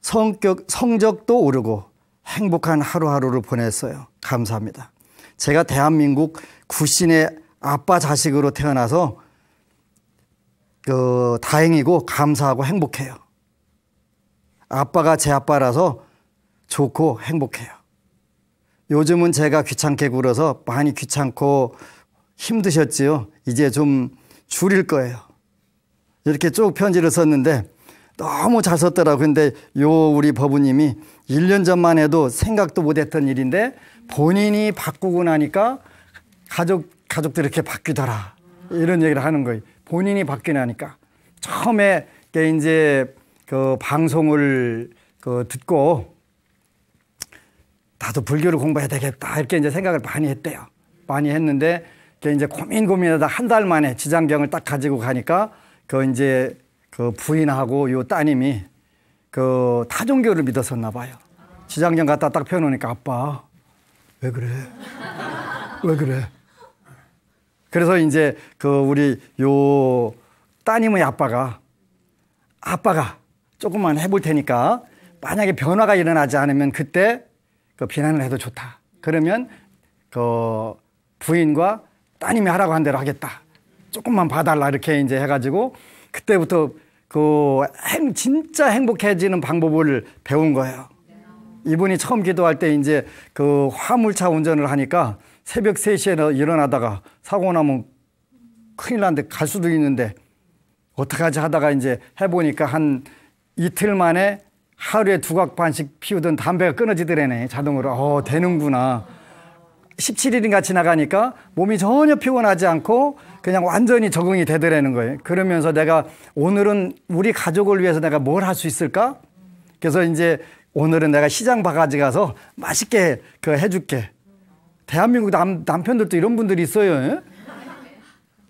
성격, 성적도 오르고 행복한 하루하루를 보냈어요. 감사합니다. 제가 대한민국 구신의 아빠 자식으로 태어나서 그 다행이고 감사하고 행복해요. 아빠가 제 아빠라서 좋고 행복해요. 요즘은 제가 귀찮게 굴어서 많이 귀찮고 힘드셨지요? 이제 좀 줄일 거예요. 이렇게 쭉 편지를 썼는데 너무 잘 썼더라고요. 근데 요 우리 법우님이 1년 전만 해도 생각도 못 했던 일인데 본인이 바꾸고 나니까 가족, 가족들이 이렇게 바뀌더라. 이런 얘기를 하는 거예요. 본인이 바뀌나니까. 처음에 이제 그 방송을 그 듣고 나도 불교를 공부해야 되겠다. 이렇게 이제 생각을 많이 했대요. 많이 했는데 그 이제 고민 고민하다 한 달 만에 지장경을 딱 가지고 가니까 그 이제 그 부인하고 요 따님이 그 타종교를 믿었었나 봐요. 지장경 갖다 딱 펴놓으니까 아빠 왜 그래? 왜 그래? 그래서 이제 그 우리 요 따님의 아빠가 아빠가 조금만 해볼 테니까 만약에 변화가 일어나지 않으면 그때 그 비난을 해도 좋다. 그러면 그 부인과 따님이 하라고 한 대로 하겠다. 조금만 봐달라 이렇게 이제 해가지고 그때부터 그 행, 진짜 행복해지는 방법을 배운 거예요. 이분이 처음 기도할 때 이제 그 화물차 운전을 하니까 새벽 3시에 일어나다가 사고 나면 큰일 난데 갈 수도 있는데 어떡하지 하다가 이제 해보니까 한 이틀 만에 하루에 두각 반씩 피우던 담배가 끊어지더래네 자동으로 어 되는구나 17일인가 지나가니까 몸이 전혀 피곤하지 않고 그냥 완전히 적응이 되더라는 거예요. 그러면서 내가 오늘은 우리 가족을 위해서 내가 뭘 할 수 있을까? 그래서 이제 오늘은 내가 시장 바가지 가서 맛있게 그 해줄게. 대한민국 남, 남편들도 이런 분들이 있어요. 예?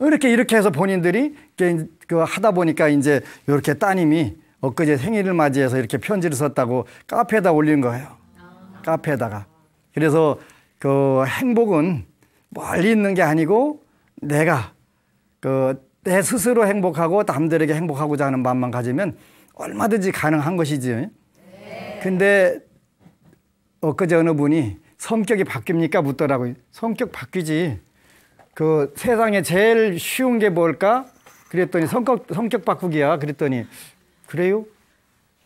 이렇게 이렇게 해서 본인들이 그, 그 하다 보니까 이제 이렇게 따님이 엊그제 생일을 맞이해서 이렇게 편지를 썼다고 카페에다 올린 거예요. 카페에다가. 그래서 그 행복은 멀리 있는 게 아니고 내가 그 내 스스로 행복하고 남들에게 행복하고자 하는 마음만 가지면 얼마든지 가능한 것이지. 근데 엊그제 어느 분이 성격이 바뀝니까? 묻더라고요. 성격 바뀌지. 그 세상에 제일 쉬운 게 뭘까? 그랬더니 성격, 성격 바꾸기야. 그랬더니 그래요?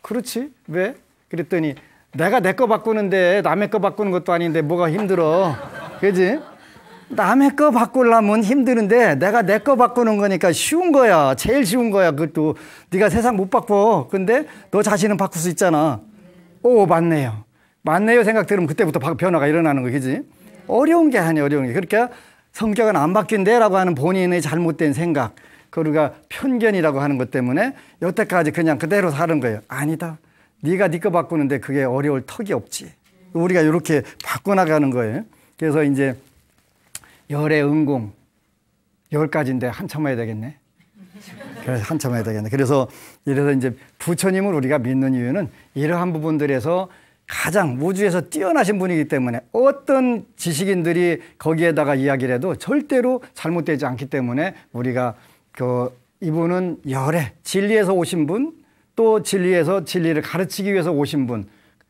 그렇지. 왜? 그랬더니 내가 내 거 바꾸는데 남의 거 바꾸는 것도 아닌데 뭐가 힘들어. 그지? 남의 거 바꾸려면 힘드는데 내가 내 거 바꾸는 거니까 쉬운 거야. 제일 쉬운 거야. 그것도 네가 세상 못 바꿔. 근데 너 자신은 바꿀 수 있잖아. 오 맞네요. 맞네요 생각 들으면 그때부터 변화가 일어나는 거지. 어려운 게 아니야 어려운 게. 그러니까 성격은 안 바뀐데라고 하는 본인의 잘못된 생각. 그러니 편견이라고 하는 것 때문에 여태까지 그냥 그대로 사는 거예요. 아니다. 네가 네 거 바꾸는데 그게 어려울 턱이 없지. 우리가 이렇게 바꿔나가는 거예요. 그래서 이제 열의 응공 열 가지인데 한참 해야 되겠네. 그래서 한참 해야 되겠네. 그래서 이래서 이제 부처님을 우리가 믿는 이유는 이러한 부분들에서 가장 우주에서 뛰어나신 분이기 때문에 어떤 지식인들이 거기에다가 이야기를 해도 절대로 잘못되지 않기 때문에 우리가 그 이분은 열의 진리에서 오신 분또 진리에서 진리를 가르치기 위해서 오신 분,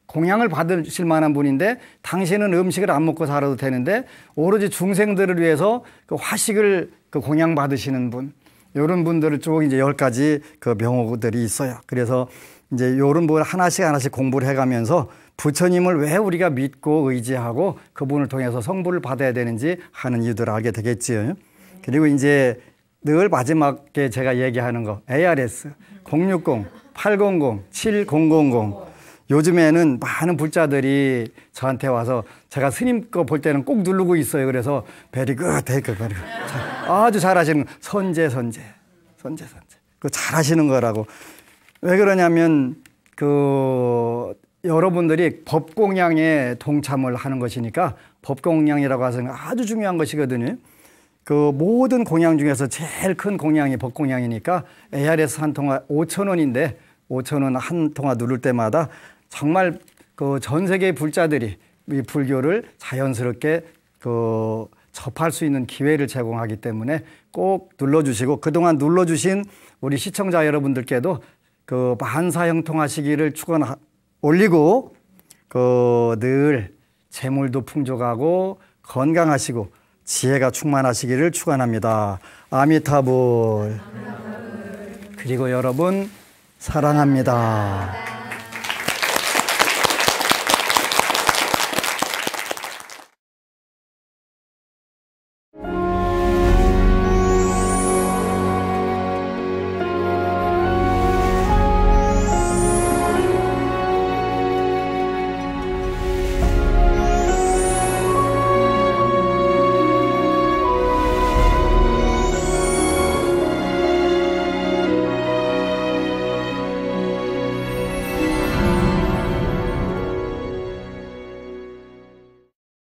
공양을 받으실 만한 분인데 당신은 음식을 안 먹고 살아도 되는데 오로지 중생들을 위해서 그 화식을 그 공양 받으시는 분, 이런 분들을 쭉 이제 열 가지 그 명호들이 있어요. 그래서 이제 이런분 하나씩 하나씩 공부를 해가면서 부처님을 왜 우리가 믿고 의지하고 그분을 통해서 성부를 받아야 되는지 하는 이유들을 알게 되겠지요. 그리고 이제 늘 마지막에 제가 얘기하는 거 ARS 060 800, 7000. 요즘에는 많은 불자들이 저한테 와서 제가 스님 거 볼 때는 꼭 누르고 있어요. 그래서 베리 굿, 베리 굿, 베리 굿. 아주 잘하시는 선제, 선제, 선제, 선제. 그 잘하시는 거라고. 왜 그러냐면 그 여러분들이 법공양에 동참을 하는 것이니까 법공양이라고 하는 아주 중요한 것이거든요. 그 모든 공양 중에서 제일 큰 공양이 벚공양이니까 ARS 한 통화 5천 원인데 5천 원 한 통화 누를 때마다 정말 그 전 세계 불자들이 이 불교를 자연스럽게 그 접할 수 있는 기회를 제공하기 때문에 꼭 눌러주시고 그동안 눌러주신 우리 시청자 여러분들께도 그반사형통하시기를 축원 올리고 그 늘 재물도 풍족하고 건강하시고 지혜가 충만하시기를 축원합니다. 아미타불. 그리고 여러분 사랑합니다.